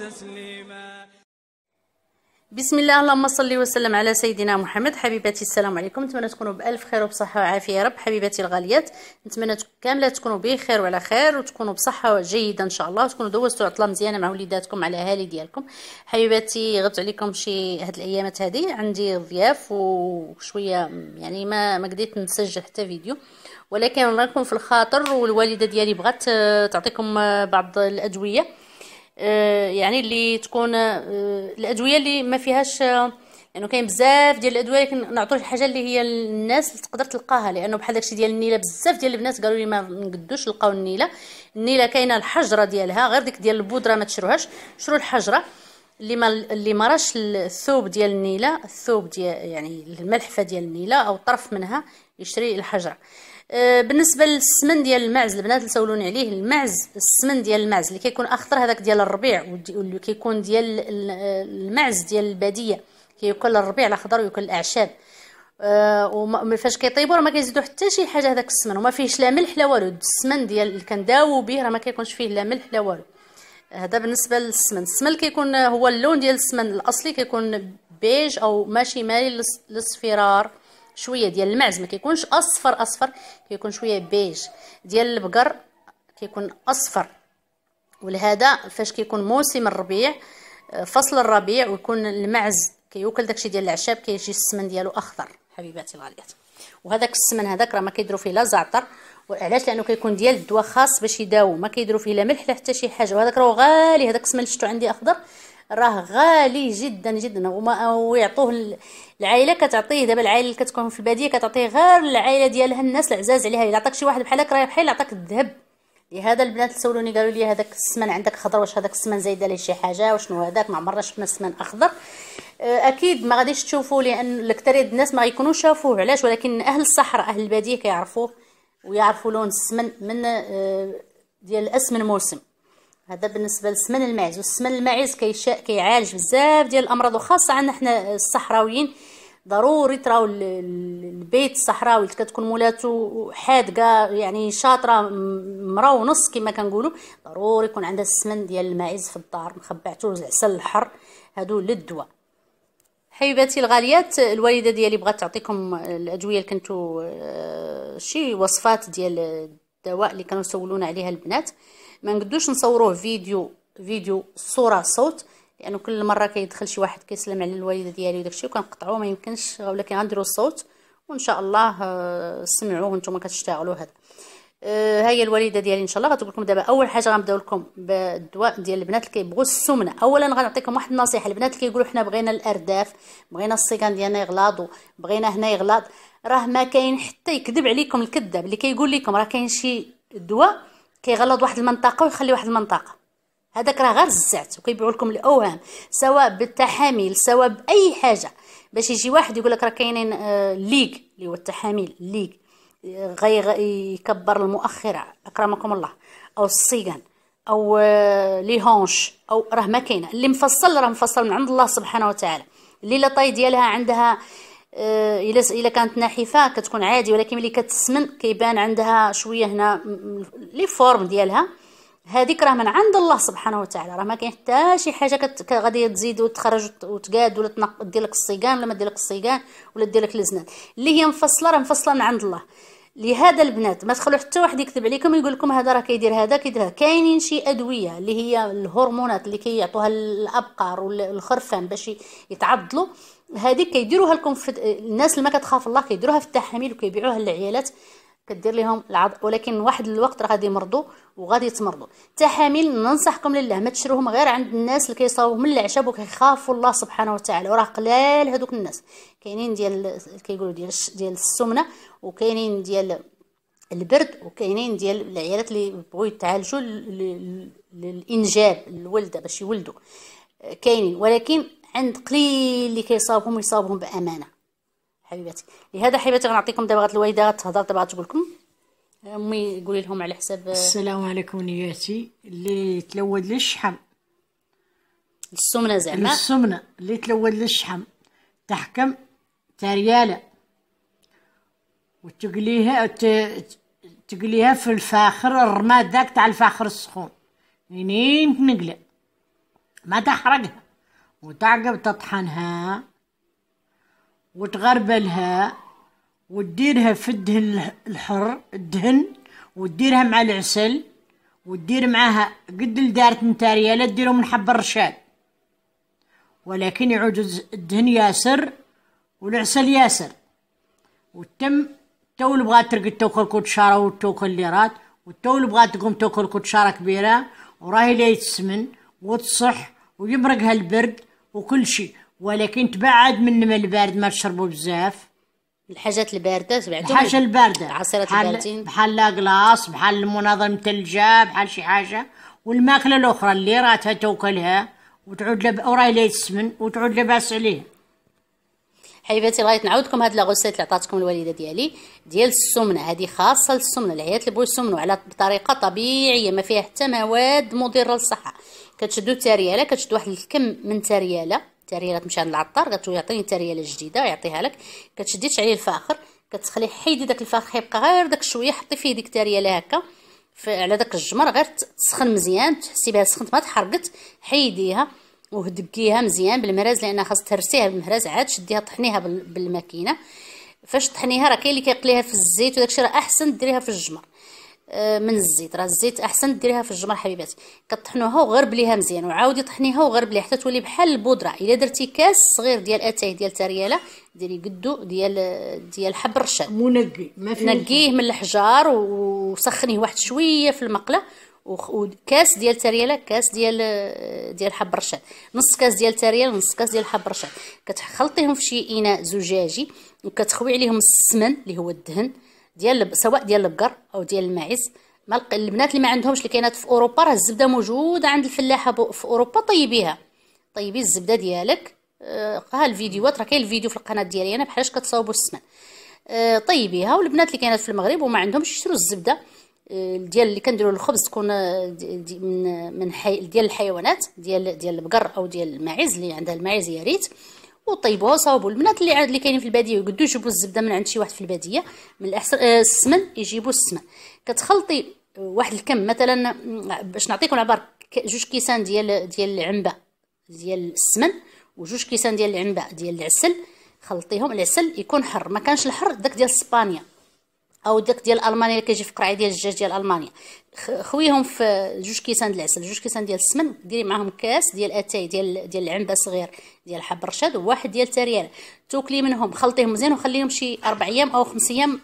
تسليما بسم الله اللهم صل وسلم على سيدنا محمد حبيباتي السلام عليكم نتمنى تكونوا بالف خير وبصحه وعافيه يا رب حبيباتي الغاليات نتمنى كامله تكونوا بخير وعلى خير وتكونوا بصحه جيده ان شاء الله وتكونوا دوزتوا عطله مزيانه مع وليداتكم على الاهالي ديالكم حبيباتي غبت عليكم شي هاد الايامات هادي عندي ضياف وشويه يعني ما ما قدرت نسجل حتى فيديو ولكن راكم في الخاطر والوالده ديالي بغات آه، تعطيكم آه، بعض الادويه آه، يعني اللي تكون آه، الادويه اللي ما فيهاش آه، لانه يعني كاين بزاف ديال الادويه نعطوا الحاجه اللي هي الناس اللي تقدر تلقاها لانه بحال داكشي ديال النيله بزاف ديال البنات قالوا لي ما نقدوش نلقاو النيله النيله كاينه الحجره ديالها غير ديك ديال البودره ما تشروهاش شرو الحجره اللي ما اللي ما راش الثوب ديال النيله الثوب ديال يعني الملحفه ديال النيله او طرف منها يشري الحجره آه، بالنسبه للسمن ديال المعز البنات اللي سولوني عليه المعز السمن ديال المعز اللي كيكون اخضر هذاك ديال الربيع واللي كيكون ديال المعز ديال الباديه كيكون الربيع الاخضر ويكون الاعشاب أه وما فاش كيطيبوا راه ما كيزيدوا حتى شي حاجه هذاك السمن وما فيهش لا ملح لا والو السمن ديال اللي كنداووا به راه ما كيكونش فيه لا ملح لا والو هذا بالنسبه للسمن السمن كيكون هو اللون ديال السمن الاصلي كيكون بيج او ماشي مالي للصفرار شويه ديال المعز ما كيكونش اصفر اصفر كيكون شويه بيج ديال البقر كيكون اصفر ولهذا فاش كيكون موسم الربيع آه، فصل الربيع ويكون المعز كيوكل داكشي ديال الاعشاب كيجي السمن ديالو اخضر حبيباتي الغاليات وهذاك السمن هذاك راه ما كيديروا فيه لا زعتر وعلاش لانه كيكون ديال الدواء خاص باش يداو ما كيديروا فيه لا ملح لا حتى شي حاجه وهذاك راه غالي هذاك السمن شفتو عندي اخضر راه غالي جدا جدا وما ويعطوه العائله كتعطيه دابا العائله اللي كتكون في الباديه كتعطيه غير العائله ديالها الناس العزاز عليها الا عطاك شي واحد بحالك راه بحال عطاك الذهب لهذا البنات سولوني قالوا لي هذاك السمن عندك خضر واش هذاك السمن زايد عليه شي حاجه وشنو هذاك ما عمرنا شفنا السمن اخضر أه، اكيد ما غاديش تشوفوه لان الاكثريه الناس ما غيكونوش شافوه علاش ولكن اهل الصحراء اهل الباديه كيعرفوه ويعرفوا لون السمن من أه، ديال الاسمن موسم هذا بالنسبه للسمن الماعز والسمن الماعز كيعالج بزاف ديال الامراض وخاصه عندنا حنا الصحراويين ضروري تراو البيت الصحراوي اللي كتكون مولاتو حادقه يعني شاطره مرا ونص كما كنقولوا ضروري يكون عندها السمن ديال الماعز في الدار مخبعته العسل الحر هادو للدواء حبيباتي الغاليات الوالده ديالي بغات تعطيكم الادويه اللي كنتو آه، شي وصفات ديال الدواء اللي كانوا سولونا عليها البنات ما نقدوش نصوروه فيديو فيديو صوره صوت لانه كل مره كيدخل شي واحد كيسلم على الوالده ديالي وداكشي وكنقطعوه ما يمكنش ولكن كنديروا الصوت وان شاء الله آه، سمعوه نتوما كتشتغلوا هذا آه، ها هي الوالده ديالي ان شاء الله غتقول لكم دابا اول حاجه غنبداو لكم بالدواء ديال البنات اللي كيبغوا السمنه اولا غنعطيكم واحد النصيحه البنات اللي كيقولوا حنا بغينا الارداف بغينا السيكان ديالنا يغلاضوا بغينا هنا يغلاض راه ما كاين حتى يكذب عليكم الكذاب اللي كيقول لكم راه كاين شي دواء كيغلط واحد المنطقه ويخلي واحد المنطقه هذاك راه غير الزعت وكيبيعوا لكم الاوهام سواء بالتحاميل سواء باي حاجه باش يجي واحد يقول لك راه كاينين آه، ليك ليغ اللي هو التحاميل ليغ آه، غير يكبر المؤخره اكرمكم الله او الصيغان او آه، لي هونش او راه ما كاينه اللي مفصل راه مفصل من عند الله سبحانه وتعالى اللي لا طاي ديالها عندها إيه، الا الا كانت ناحفه كتكون عادي ولكن ملي كتسمن كيبان عندها شويه هنا لي فورم ديالها هذيك راه من عند الله سبحانه وتعالى راه ما كاين حتى شي حاجه كت... غادي تزيد وتخرج وتقاد ولا تنق دير لك الصيغان ولا ما دير لك الصيغان ولا دير لك الزناد اللي هي مفصله راه مفصله من عند الله لهذا البنات ما تخلو حتى واحد يكذب عليكم يقول لكم هذا راه كيدير هذا كيدير كاينين شي ادويه اللي هي الهرمونات اللي كيعطوها كي الابقار والخرفان باش يتعضلوا هذيك كيديروها لكم في الناس اللي ما كتخاف الله كيديروها في التحاميل وكيبيعوها للعيالات كدير لهم العض ولكن واحد الوقت راه غادي يمرضوا وغادي يتمرضوا التحاميل ننصحكم لله ما تشروهم غير عند الناس اللي كيصاوبوا من العشب وكيخافوا الله سبحانه وتعالى وراه قلال هذوك الناس كاينين ديال كيقولوا ديال ديال السمنه وكاينين ديال البرد وكاينين ديال العيالات اللي بغوا يتعالجوا للانجاب الولده باش يولدوا كاينين ولكن عند قليل اللي كيصاوبهم ويصاوبهم بامانه حبيباتي لهذا حبيباتي غنعطيكم دابا غاد الوالده تهضر دابا تقول لكم امي قولي لهم على حساب آه، السلام عليكم نياتي اللي تلود لي الشحم السمنه زعما السمنه اللي تلود لي الشحم تحكم ترياله وتقليها تقليها في الفاخر الرماد داك تاع الفاخر السخون منين تنقلى ما تحرقها وتعقب تطحنها وتغربلها وتديرها في الدهن الحر الدهن وتديرها مع العسل وتدير معاها قد لدارت نتا لا تديرو من حب الرشاد ولكن يعود الدهن ياسر والعسل ياسر وتم تو اللي بغات ترقد توكل كوتشارة وتوكل ليرات وتو اللي بغات تقوم توكل كوتشارة كبيرة وراهي لا يتسمن وتصح ويمرقها البرد وكل شيء ولكن تبعد من الماء البارد ما تشربوا بزاف الحاجات الباردة سمعتهم الحاجة الباردة العصيرات الباردين بحال لاكلاص بحال المناظر متلجة بحال شي حاجة والماكلة الأخرى اللي راتها توكلها وتعود لب... لا يتسمن وتعود لاباس عليه حبيباتي بغيت نعاودكم هاد لاغوسيت اللي عطاتكم الوالده ديالي ديال السمنه هادي خاصه للسمنه العيات اللي بغيو يسمنوا على بطريقه طبيعيه ما فيها حتى مواد مضره للصحه كتشدو ترياله كتشد واحد الكم من ترياله ترياله تمشي عند العطار قالت يعطيني ترياله جديده يعطيها لك كتشدي تشعلي الفاخر كتخلي حيدي داك الفاخر حيبقى غير داك شويه حطي فيه ديك ترياله هكا على داك الجمر غير تسخن مزيان تحسي بها سخنت ما تحرقت حيديها وهدبكيها مزيان بالمراز لان خاص تهرسيها بالمراز عاد شديها طحنيها بالماكينه فاش طحنيها راه كاين اللي كيقليها في الزيت وداكشي راه احسن ديريها في الجمر آه، من الزيت راه الزيت احسن ديريها في الجمر حبيباتي كطحنوها وغربليها مزيان وعاودي طحنيها وغربليها حتى تولي بحال البودره الا درتي كاس صغير ديال اتاي ديال ترياله ديري قدو ديال ديال حب الرشاد منقي ما فيه نقيه من الحجار وسخنيه واحد شويه في المقله وكاس ديال ترياله كاس ديال ديال حب الرشاد نص كاس ديال ترياله نص كاس ديال حب الرشاد كتخلطيهم في شي اناء زجاجي وكتخوي عليهم السمن اللي هو الدهن ديال سواء ديال البقر او ديال الماعز البنات اللي ما عندهمش اللي كاينات في اوروبا راه الزبده موجوده عند الفلاحه في اوروبا طيبيها طيبي الزبده ديالك آه، ها الفيديوهات راه كاين الفيديو في القناه ديالي انا بحالاش كتصاوبوا السمن آه، طيبيها والبنات اللي كاينات في المغرب وما عندهمش يشرو الزبده آه، ديال اللي كنديروا الخبز تكون دي من من حي ديال الحيوانات ديال ديال البقر او ديال الماعز اللي عندها الماعز يا ريت وطيبوها وصاوبوا البنات اللي عاد اللي كاينين في الباديه يقدو يجيبوا الزبده من عند شي واحد في الباديه من الاحسن آه، السمن يجيبوا السمن كتخلطي واحد الكم مثلا باش نعطيكم العبار جوج كيسان ديال ديال العنبه ديال السمن وجوج كيسان ديال العنبه ديال العسل خلطيهم العسل يكون حر ما كانش الحر داك ديال اسبانيا او داك ديال المانيا اللي كيجي في قرعه ديال الدجاج ديال المانيا خويهم في جوج كيسان ديال العسل جوج كيسان ديال السمن ديري معاهم كاس ديال اتاي ديال ديال العنبه صغير ديال حب رشاد وواحد ديال تريال توكلي منهم خلطيهم مزيان وخليهم شي اربع ايام او خمس ايام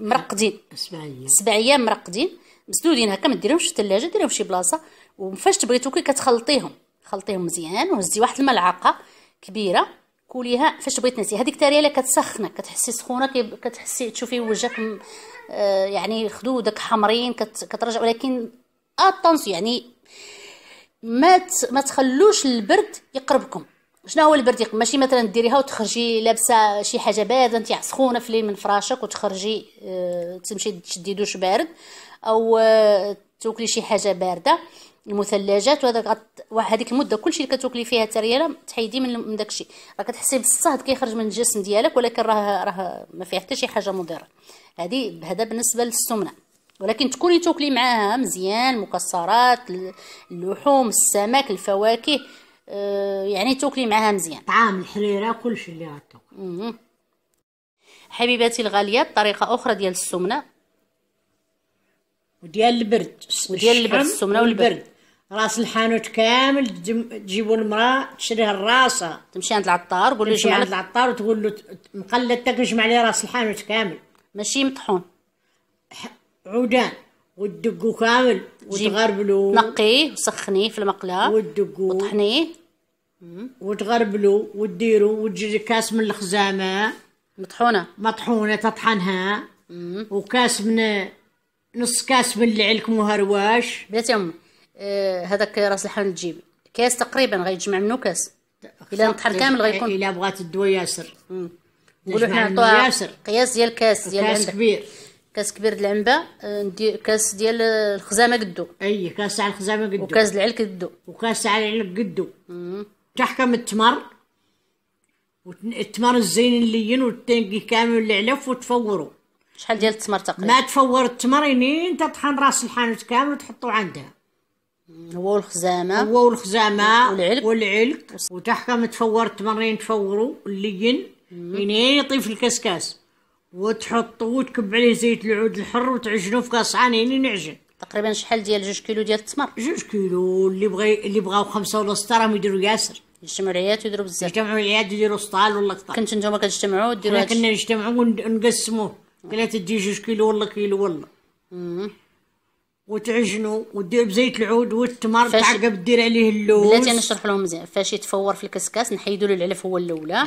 مرقدين سبع ايام سبع ايام مرقدين مسدودين هكا ما ديريهمش في الثلاجه ديريهم في شي بلاصه وفاش تبغي توكلي كتخلطيهم خلطيهم مزيان وهزي واحد الملعقه كبيره كوليها فاش بغيت تنسي هذيك الترياله كتسخنك كتحسي سخونه كتحسي تشوفي وجهك آه، يعني خدودك حمرين كترجع ولكن اتونسيون يعني ما ما تخلوش البرد يقربكم شنو هو البرديق ماشي مثلا ديريها وتخرجي لابسه شي حاجه بارده نتاع سخونه في الليل من فراشك وتخرجي اه تمشي تشدي دوش بارد او اه تاكلي شي حاجه بارده المثلجات وهذاك غت... وهذيك المده كلشي اللي كتاكلي فيها ترياله تحيدي من داك داكشي راه كتحسي بالصهد كيخرج من الجسم ديالك ولكن راه راه ما فيها حتى شي حاجه مضره هذه هذا بالنسبه للسمنه ولكن تكوني تاكلي معاها مزيان مكسرات اللحوم السمك الفواكه آه، يعني تاكلي معاها مزيان طعام الحريره كلشي اللي غتاكل حبيباتي الغاليات طريقه اخرى ديال السمنه وديال البرد وديال البرد السمنه والبرد راس الحانوت كامل تجيبو المراه تشريها الراسه تمشي عند العطار قول له تمشي عند العطار وتقول له تاكل جمع لي راس الحانوت كامل ماشي مطحون عودان ودقو كامل وتغربلو نقيه وسخنيه في المقله ودقو وطحنيه وتغربلوا وتديروا وتجي كاس من الخزامه مطحونه مطحونه تطحنها وكاس من نص كاس من اللي مهرواش وهرواش يا امي آه هذاك راس الحان تجيب كاس تقريبا غيجمع منه كاس الا نطحن كامل غيكون الا بغات الدواء ياسر نقولوا حنا نعطوها قياس ديال كاس ديال كاس كبير كاس كبير ديال العنبه آه، كاس ديال الخزامه قدو اي كاس تاع الخزامه قدو وكاس العلك قدو وكاس تاع العلك قدو تحكم التمر التمر الزين اللين والتنقي كامل اللي علف وتفوروا شحال ديال التمر تقريبا ما تفور التمر ينين تطحن راس الحانوت كامل وتحطو عندها هو والخزامه هو والخزامه والعلك والعلك وتحكم تفور التمرين تفوروا اللين ينين يطيب في الكسكاس وتحطو وتكب عليه زيت العود الحر وتعجنو في قصعان ينين يعجن تقريبا شحال ديال جوج كيلو ديال التمر جوج كيلو اللي بغى اللي بغاو خمسه ولا سته راهم يديروا ياسر يجتمعوا العيات ويديروا بزاف يجتمعوا العيات ويديروا سطال ولا كثر كنت نتوما كتجتمعوا وديروا هادشي كنا نجتمعوا ونقسموه ثلاثه تجي جوج كيلو ولا كيلو ولا وتعجنوا ودير بزيت العود والتمر فاش... تعقب دير عليه اللوز بلاتي نشرح لهم مزيان فاش يتفور في الكسكاس نحيدوا له العلف هو الاولى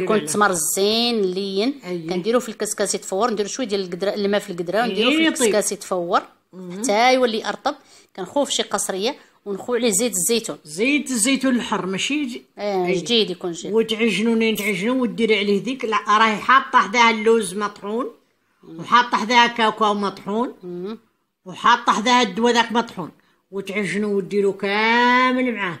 يكون التمر الزين لين كنديروا في الكسكاس يتفور نديروا شويه ديال القدره الماء في القدره ونديروا في طيب. الكسكاس يتفور حتى يولي ارطب كنخوه في شي قصريه ونخوي عليه زيت الزيتون زيت الزيتون الحر ماشي ج... إيه، آه جديد يكون جديد وتعجنوني نين وديري عليه ديك راهي حاطه حداها اللوز مطحون وحاطه حداها كاكاو مطحون وحاطه حداها الدواء ذاك مطحون وتعجنو وديرو كامل معاه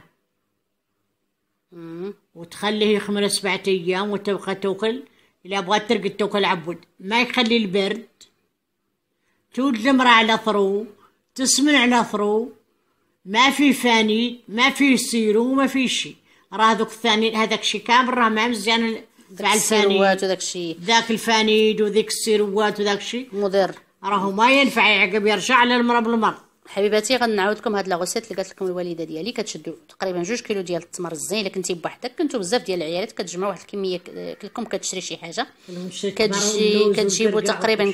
وتخليه يخمر سبعة ايام وتبقى توكل الا بغات ترقد توكل عبود ما يخلي البرد تود لمرا على ثرو تسمن على ثرو ما في فانيد ما في سيرو ما في شي راه دوك الثاني هذاك الشيء كامل راه ما مزيان تاع الفاني وذاك الشيء ذاك الفانيد وذيك السيروات وذاك الشيء مضر راهو ما ينفع يعقب يرجع للمرا بالمرض حبيباتي غنعاود لكم هاد لا غوسيت اللي قالت لكم الوالده ديالي كتشدوا تقريبا جوج كيلو ديال التمر الزين الا كنتي بوحدك كنتو بزاف ديال العيالات كتجمعوا واحد الكميه كلكم كتشري شي حاجه كتجي كتجيبوا تقريبا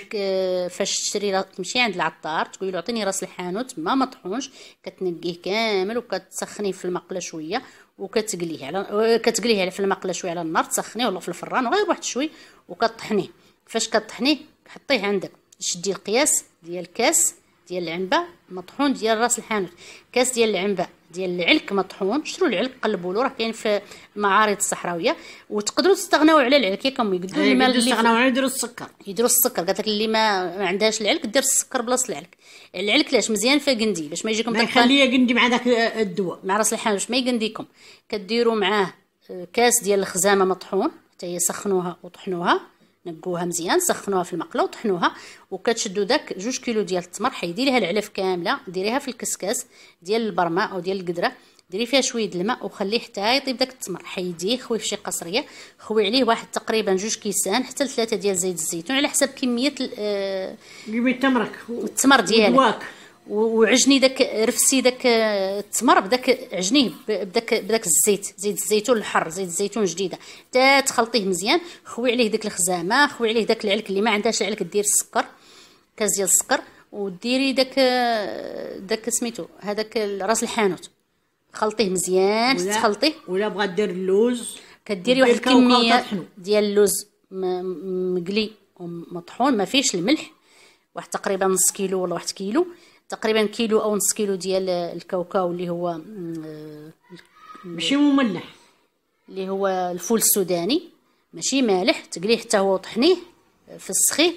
فاش تشري تمشي عند العطار تقول له عطيني راس الحانوت ما مطحونش كتنقيه كامل وكتسخنيه في المقله شويه وكتقليه على كتقليه على في المقله شويه على النار تسخنيه ولا في الفران غير واحد شوي وكطحنيه فاش كطحنيه حطيه عندك شدي القياس ديال الكاس ديال العنبه مطحون ديال راس الحانوت كاس ديال العنبه ديال العلك مطحون شروا العلك قلبوا له راه كاين في المعارض الصحراويه وتقدروا تستغناو على العلك ياك امي يقدروا اللي إيه، ما يستغناو على يديروا السكر يديروا السكر قالت لك اللي ما, عندهاش العلك دير السكر بلاصه العلك العلك لاش مزيان في قندي باش ما يجيكم ما خليه قندي مع داك الدواء مع راس الحانوت باش ما يقنديكم كديروا معاه آه، كاس ديال الخزامه مطحون حتى هي سخنوها وطحنوها نقوها مزيان سخنوها في المقله وطحنوها وكتشدوا داك جوج كيلو ديال التمر حيدي ليها العلف كامله ديريها في الكسكاس ديال البرمه او ديال القدره ديري فيها شويه الماء وخليه حتى يطيب داك التمر حيديه خويه في شي قصريه خوي عليه واحد تقريبا جوج كيسان حتى لثلاثه ديال زيت الزيتون على حسب كميه كميه آه، تمرك التمر ديالك وعجني داك رفسي داك التمر بداك عجنيه بداك بداك الزيت زيت الزيتون الحر زيت الزيتون جديده تا تخلطيه مزيان خوي عليه ديك الخزامه خوي عليه داك العلك اللي ما عندهاش العلك دير السكر كاس ديال السكر وديري داك داك سميتو هذاك راس الحانوت خلطيه مزيان تخلطيه ولا بغا دير اللوز كديري واحد الكميه ديال اللوز مقلي ومطحون ما فيهش الملح واحد تقريبا نص كيلو ولا واحد كيلو تقريبا كيلو او نص كيلو ديال الكاوكاو اللي هو ماشي مملح اللي هو الفول السوداني ماشي مالح تقليه حتى هو وطحنيه فسخيه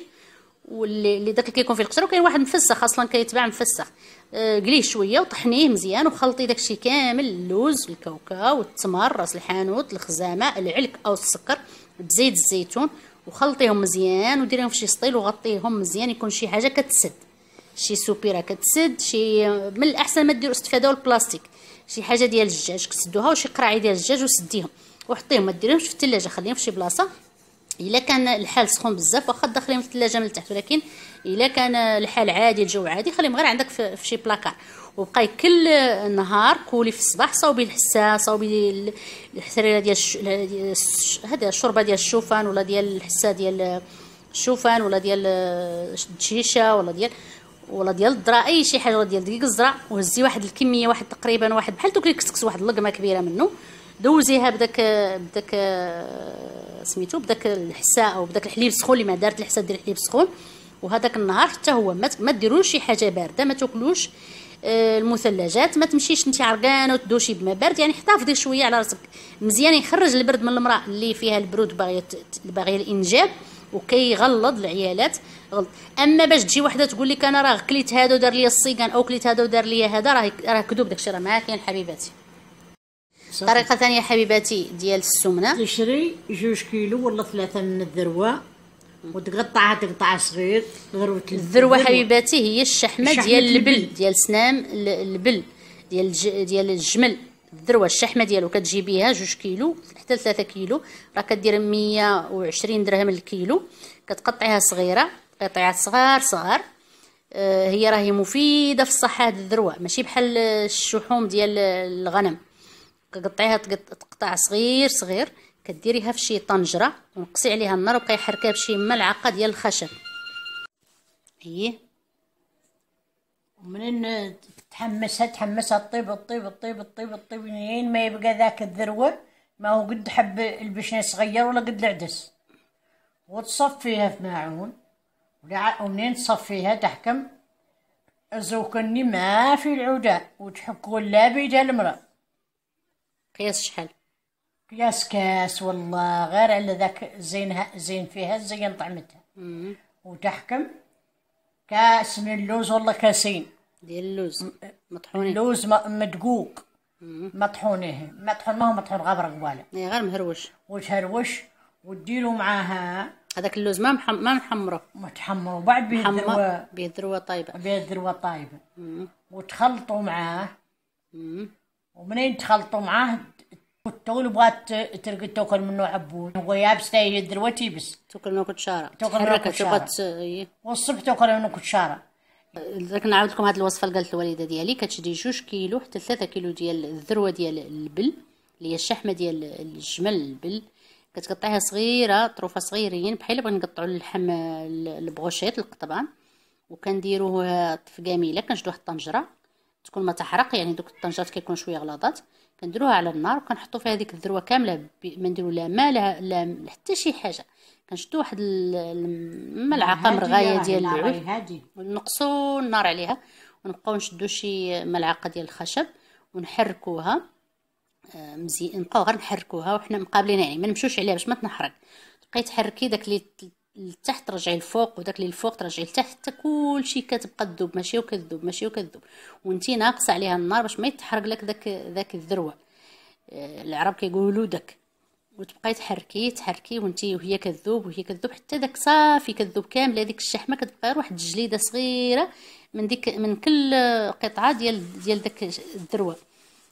واللي داك كيكون فيه القشره وكاين واحد مفسخ اصلا كيتباع مفسخ آه، قليه شويه وطحنيه مزيان وخلطي داكشي كامل اللوز الكاوكاو التمر راس الحانوت الخزامه العلك او السكر بزيت الزيتون وخلطيهم مزيان وديريهم في شي سطيل وغطيهم مزيان يكون شي حاجه كتسد شي سوبيره كتسد شي من الاحسن ما ديروا استفادوا البلاستيك شي حاجه ديال الدجاج كتسدوها وشي قراعي ديال الدجاج وسديهم وحطيهم ما ديريهمش في الثلاجه خليهم في شي بلاصه الا كان الحال سخون بزاف واخا دخليهم في الثلاجه من التحت ولكن الا كان الحال عادي الجو عادي خليهم غير عندك في, في شي بلاكار وبقاي كل نهار كولي في الصباح صاوبي الحساء صاوبي الحسريره ديال هذا الشوربه ديال الشوفان ولا ديال الحساء ديال الشوفان ولا ديال الشيشه ولا ديال ولا ديال اي شي حاجه ولا ديال دقيق الزرع وهزي واحد الكميه واحد تقريبا واحد بحال دوك الكسكس واحد اللقمه كبيره منه دوزيها بداك بداك سميتو بداك الحساء او بداك الحليب السخون اللي ما دارت الحساء دير الحليب السخون وهذاك النهار حتى هو ما ديروش شي حاجه بارده ما تاكلوش آه، المثلجات ما تمشيش انت عرقانه وتدوشي بما بارد يعني احتفظي شويه على راسك مزيان يخرج البرد من المراه اللي فيها البرود باغيه باغيه الانجاب وكيغلظ العيالات غلط اما باش تجي وحده تقول لك انا راه كليت هذا ودار لي الصيغان او كليت هذا ودار لي هذا راه راه كذوب داكشي راه ما كاين حبيباتي طريقه ثانيه حبيباتي ديال السمنه تشري جوج كيلو ولا ثلاثه من الذروه وتقطعها تقطع صغير ذروه الذروه حبيباتي هي الشحمه ديال البل ديال سنام البل ديال ديال الجمل الذروه الشحمه ديالو كتجي بها جوج كيلو حتى ثلاثة كيلو راه كدير مية وعشرين درهم الكيلو كتقطعيها صغيره قطيعات صغار صغار آه، هي راهي مفيده في الصحه هاد الذروه ماشي بحال الشحوم ديال الغنم كقطعيها تقطع صغير صغير كديريها في شي طنجره ونقصي عليها النار وبقى يحركها بشي ملعقه ديال الخشب هي ومنين تحمسها تحمسها طيب طيب طيب طيب طيب لين ما يبقى ذاك الذروه ما هو قد حب البشنه صغير ولا قد العدس وتصفيها في معون ومنين تصفيها تحكم زوكني ما في العودة وتحكوا بيد المرأة قياس شحال قياس كاس والله غير على ذاك زينها زين فيها زين طعمتها وتحكم كاس من اللوز والله كاسين ديال اللوز مطحونين اللوز مدقوق مطحونه مطحون ما هو مطحون غبر قباله إيه، غير مهروش وتهروش وديروا معاها هذاك اللوز ما محم... ما محمره ما وبعد بعد بيه ذروه طيبه بيه ذروه طيبه وتخلطوا معاه ومنين تخلطوا معاه تقول بغات ترقد تاكل منه عبود ويابس هي الذروه تيبس تاكل منه كتشاره تاكل اه، منه كتشاره والصبح تاكل منه كتشاره درك نعاود لكم هذه الوصفه اللي قالت الوالده ديالي كتشدي جوج كيلو حتى ثلاثة كيلو ديال الذروه ديال البل اللي هي الشحمه ديال الجمل البل كتقطعيها صغيره طروفه صغيرين بحال بغينا نقطعوا اللحم البغوشيط القطبان وكنديروه في كامله كنشدو واحد الطنجره تكون ما تحرق يعني دوك الطنجرات كيكون شويه غلاضات كنديروها على النار وكنحطو فيها هذيك الذروه كامله ما نديرو لا ما لا, لا حتى شي حاجه كنشدو واحد الملعقه مرغايه ديال العود ونقصوا النار عليها ونبقاو نشدو شي ملعقه ديال الخشب ونحركوها مزي نبقاو غير نحركوها وحنا مقابلين يعني ما نمشوش عليها باش ما تنحرق بقيت تحركي داك اللي لتحت ترجعي لفوق وداك اللي لفوق ترجعي لتحت حتى كلشي كتبقى تذوب ماشي وكتذوب ماشي وكتذوب وانتي ناقصه عليها النار باش ما يتحرق لك داك داك الذروه آه، العرب كيقولوا داك وتبقاي تحركي تحركي وانتي وهي كذوب وهي كذوب حتى داك صافي كذوب كامله هذيك الشحمه كتبقى غير واحد الجليده صغيره من ديك من كل قطعه ديال ديال داك الذروه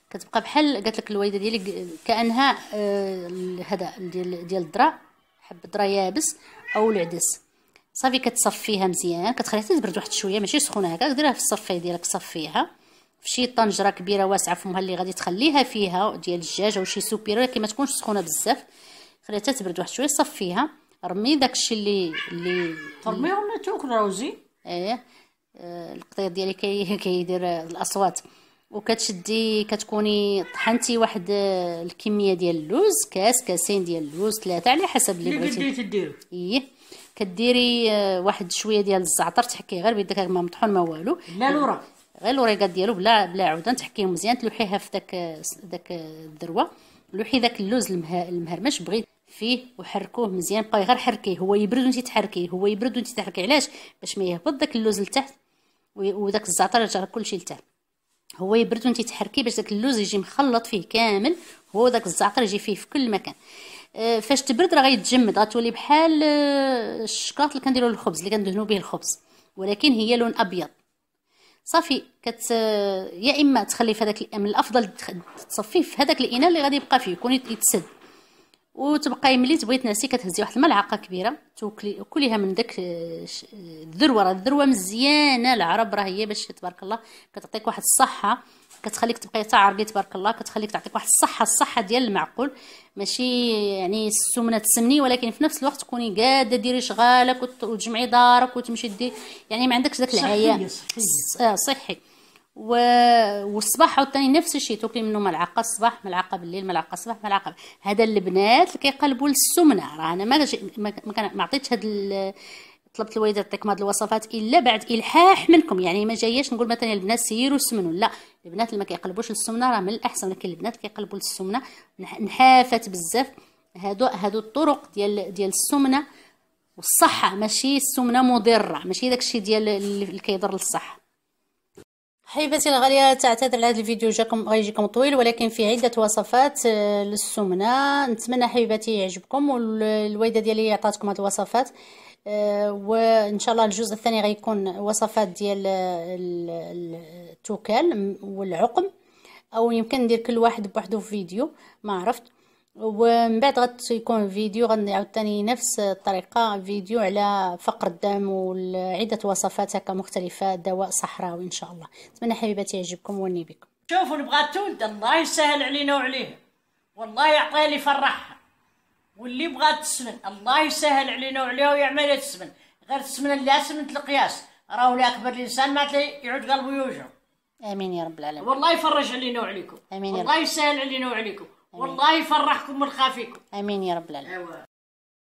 كتبقى بحال قالت لك الوالده ديالك كانها آه، هذا ديال ديال الذره حب الذره يابس او العدس صافي كتصفيها مزيان كتخليها تبرد واحد شويه ماشي سخونه هكا ديرها في الصفي ديالك صفيها في شي طنجره كبيره واسعه فمها اللي غادي تخليها فيها ديال الدجاج او شي سوبيره ولكن ما تكونش سخونه بزاف خليها تبرد واحد شويه صفيها رمي داكشي اللي اللي ترميهم ما تاكل روزي ايه آه، القطيط ديالي كيدير كي الاصوات وكتشدي كتكوني طحنتي واحد آه، الكميه ديال اللوز كاس كاسين ديال اللوز ثلاثه على حسب اللي بغيتي ديري ايه كديري آه، واحد شويه ديال الزعتر تحكيه غير بيدك ما مطحون ما والو لا لورا آه، غير الوريقات ديالو بلا بلا عوده تحكيه مزيان تلوحيها في داك داك الذروه لوحي داك اللوز المهرمش بغيت فيه وحركوه مزيان بقاي غير حركيه هو يبرد وانت تحركيه هو يبرد وانت تحركيه علاش باش ما يهبط داك اللوز لتحت وداك الزعتر يرجع كلشي لتحت هو يبرد وانت تحركي باش داك اللوز يجي مخلط فيه كامل هو داك الزعتر يجي فيه في كل مكان آه فاش تبرد راه غيتجمد غتولي بحال آه الشكلاط اللي كنديرو للخبز اللي كندهنو به الخبز ولكن هي لون ابيض صافي كت آه، يا اما تخلي في هذاك من الافضل تصفيه في هذاك الاناء اللي غادي يبقى فيه يكون يتسد وتبقاي ملي تبغي تنسي كتهزي واحد الملعقه كبيره توكلي كليها من داك آه، آه، الذروه راه الذروه مزيانه العرب راه هي باش تبارك الله كتعطيك واحد الصحه كتخليك تبقاي تعرقي تبارك الله كتخليك تعطيك واحد الصحه الصحه ديال المعقول ماشي يعني السمنه تسمني ولكن في نفس الوقت تكوني قاده ديري شغالك وتجمعي دارك وتمشي دي يعني ما عندكش داك العياء آه، صحي, صحي. و... والصباح عاوتاني نفس الشيء تاكلي منه ملعقه الصباح ملعقه بالليل ملعقه الصباح ملعقه هذا البنات اللي كيقلبوا للسمنه راه انا ما ما, ما, ما عطيتش هاد ال... طلبت الوالده تعطيكم هاد الوصفات الا بعد الحاح منكم يعني ما جاياش نقول مثلا البنات سيروا سمنوا لا البنات اللي ما كيقلبوش للسمنه راه من الاحسن ولكن البنات كيقلبوا للسمنه نحافت بزاف هادو هادو الطرق ديال ديال السمنه والصحه ماشي السمنه مضره ماشي داكشي ديال اللي كيضر للصحه حبيبتي الغاليه تعتذر على هذا الفيديو جاكم غيجيكم طويل ولكن فيه عده وصفات آه، للسمنه نتمنى حبيباتي يعجبكم والوالده ديالي عطاتكم هاد الوصفات آه، وان شاء الله الجزء الثاني غيكون وصفات ديال التوكال والعقم او يمكن ندير كل واحد بوحدو في فيديو ما عرفت ومن بعد غتكون فيديو غني عاوتاني نفس الطريقه فيديو على فقر الدم وعده وصفات هكا مختلفه دواء صحراوي ان شاء الله نتمنى حبيباتي يعجبكم وني بكم شوفوا نبغى تولد الله يسهل علينا وعليه والله يعطيه اللي يفرحها واللي بغات تسمن الله يسهل علينا وعليه ويعمل تسمن غير تسمن لا سمنت القياس راهو لا كبر الانسان ما يعود قلبه يوجع امين يا رب العالمين والله يفرج علينا وعليكم امين يا رب. والله يسهل علينا وعليكم والله يفرحكم ويرخى فيكم امين يا رب العالمين أيوة.